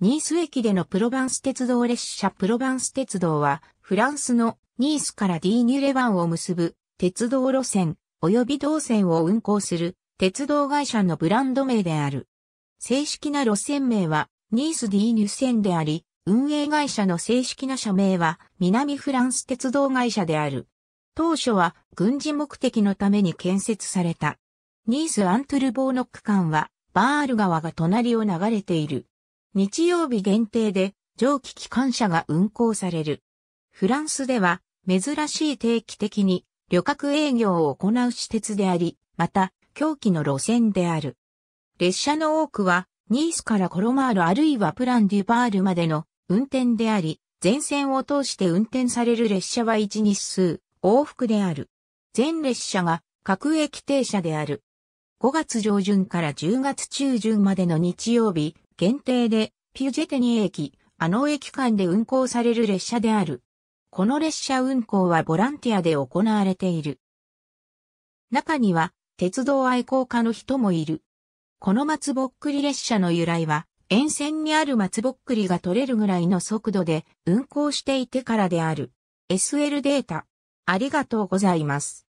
ニース駅でのプロヴァンス鉄道列車プロヴァンス鉄道は、フランスのニースからディーニュレバンを結ぶ鉄道路線及び動線を運行する鉄道会社のブランド名である。正式な路線名はニースディーニュ線であり、運営会社の正式な社名は南フランス鉄道会社である。当初は軍事目的のために建設された。ニースアントゥルボーの区間はバール川が隣を流れている。日曜日限定で蒸気機関車が運行される。フランスでは珍しい定期的に旅客営業を行う施設であり、また、狂気の路線である。列車の多くは、ニースからコロマールあるいはプランデュパールまでの運転であり、全線を通して運転される列車は1日数、往復である。全列車が各駅停車である。5月上旬から10月中旬までの日曜日、限定で、ピュジェテニ駅、あの駅間で運行される列車である。この列車運行はボランティアで行われている。中には、鉄道愛好家の人もいる。この松ぼっくり列車の由来は、沿線にある松ぼっくりが取れるぐらいの速度で運行していてからである。SL データ。ありがとうございます。